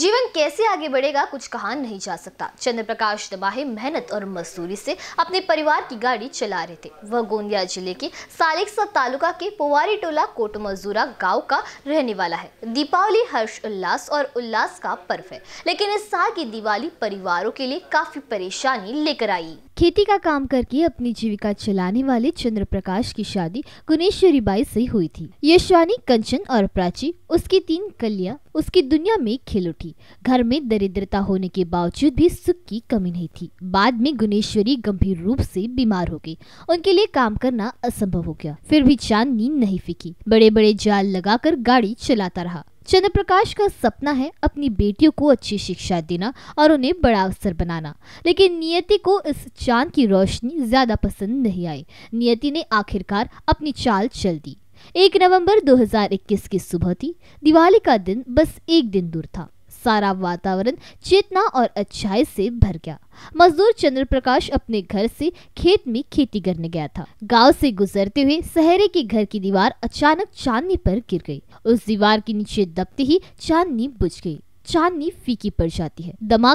जीवन कैसे आगे बढ़ेगा कुछ कहा नहीं जा सकता चंद्र प्रकाश दबाहे मेहनत और मजदूरी से अपने परिवार की गाड़ी चला रहे थे वह गोंदिया जिले के सालिकसा तालुका के पोवारी टोला कोट मजदूरा गाँव का रहने वाला है दीपावली हर्ष उल्लास और उल्लास का पर्व है लेकिन इस साल की दिवाली परिवारों के लिए काफी परेशानी लेकर आई खेती का काम करके अपनी जीविका चलाने वाले चंद्र प्रकाश की शादी गुणेश्वरी बाई से हुई थी यशवानी कंचन और प्राची उसकी तीन कलिया उसकी दुनिया में खिल उठी घर में दरिद्रता होने के बावजूद भी सुख की कमी नहीं थी बाद में गुणेश्वरी गंभीर रूप से बीमार हो गई उनके लिए काम करना असंभव हो गया फिर भी चांदनी नहीं फिकी बड़े बड़े जाल लगाकर गाड़ी चलाता रहा चंद्रप्रकाश का सपना है अपनी बेटियों को अच्छी शिक्षा देना और उन्हें बड़ा अवसर बनाना लेकिन नियति को इस चांद की रोशनी ज्यादा पसंद नहीं आई नियति ने आखिरकार अपनी चाल चल दी एक नवंबर 2021 की सुबह थी दिवाली का दिन बस एक दिन दूर था सारा वातावरण चेतना और अच्छाई से भर गया मजदूर चंद्रप्रकाश अपने घर से खेत में खेती करने गया था गांव से गुजरते हुए सहरे के घर की दीवार अचानक चांदनी पर गिर गई उस दीवार के नीचे दबते ही चांदनी बुझ गई चांदनी फीकी पड़ जाती है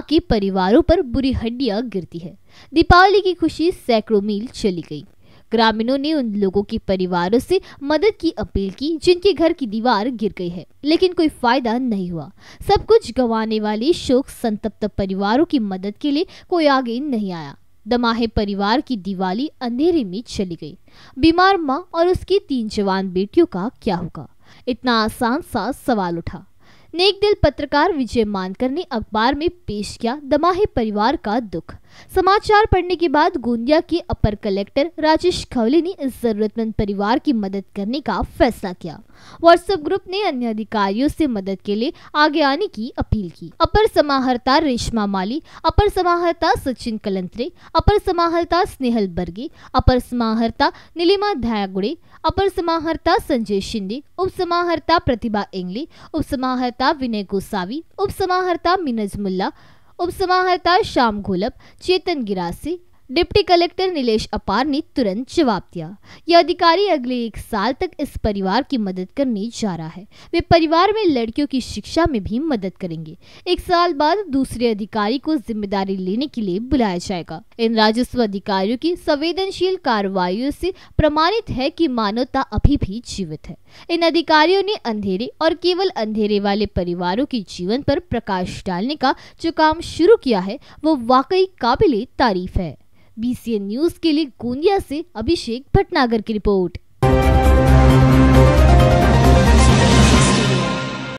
के परिवारों पर बुरी हड्डियां गिरती है दीपावली की खुशी सैकड़ों मील चली गई ग्रामीणों ने उन लोगों के परिवारों से मदद की अपील की जिनके घर की दीवार गिर गई है लेकिन कोई फायदा नहीं हुआ सब कुछ गंवाने वाले शोक संतप्त परिवारों की मदद के लिए कोई आगे नहीं आया दमाहे परिवार की दिवाली अंधेरे में चली गई बीमार माँ और उसकी तीन जवान बेटियों का क्या होगा इतना आसान सा सवाल उठा नेक दिल पत्रकार विजय मानकर ने अखबार में पेश किया दमाहे परिवार का दुख समाचार पढ़ने के बाद गोंदिया के अपर कलेक्टर राजेश खवले ने इस जरूरतमंद परिवार की मदद करने का फैसला किया व्हाट्सएप ग्रुप ने अन्य अधिकारियों से मदद के लिए आगे आने की अपील की अपर समाहर्ता रेशमा माली अपर समाहर्ता सचिन कलंत्रे अपर समाहर्ता स्नेहल बर्गे अपर समाहर्ता नीलिमा धायागुड़े अपर समाहर्ता संजय शिंदे उप समाहर्ता प्रतिभा इंगली उप समाहर्ता विनय गोसावी उप समाहर्ता मीनज मुल्ला उपसमाहर्ता श्याम घोलप चेतन गिरासी डिप्टी कलेक्टर नीलेश अपार ने तुरंत जवाब दिया यह अधिकारी अगले एक साल तक इस परिवार की मदद करने जा रहा है वे परिवार में लड़कियों की शिक्षा में भी मदद करेंगे एक साल बाद दूसरे अधिकारी को जिम्मेदारी लेने के लिए बुलाया जाएगा इन राजस्व अधिकारियों की संवेदनशील कार्रवाई से प्रमाणित है की मानवता अभी भी जीवित है इन अधिकारियों ने अंधेरे और केवल अंधेरे वाले परिवारों के जीवन पर प्रकाश डालने का जो काम शुरू किया है वो वाकई काबिल तारीफ है बीसीएन न्यूज के लिए गोंदिया से अभिषेक भटनागर की रिपोर्ट